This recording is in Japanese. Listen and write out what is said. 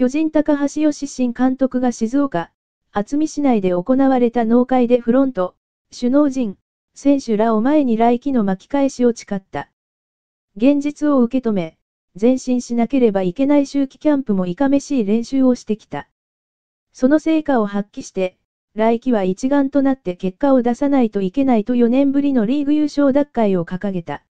巨人高橋義新監督が静岡、厚見市内で行われた農会でフロント、首脳陣、選手らを前に来季の巻き返しを誓った。現実を受け止め、前進しなければいけない秋季キャンプもいかめしい練習をしてきた。その成果を発揮して、来季は一丸となって結果を出さないといけないと4年ぶりのリーグ優勝奪回を掲げた。